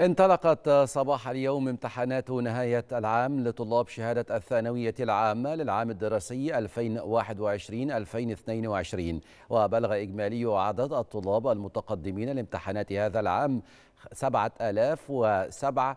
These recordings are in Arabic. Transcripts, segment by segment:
انطلقت صباح اليوم امتحانات نهاية العام لطلاب شهادة الثانوية العامة للعام الدراسي 2021-2022 وبلغ إجمالي عدد الطلاب المتقدمين لامتحانات هذا العام 7007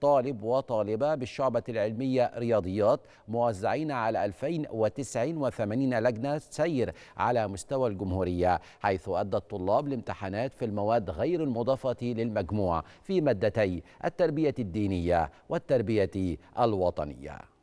طالب وطالبة بالشعبة العلمية رياضيات موزعين على 2089 لجنة سير على مستوى الجمهورية حيث أدى الطلاب الامتحانات في المواد غير المضافة للمجموع في مادتي التربية الدينية والتربية الوطنية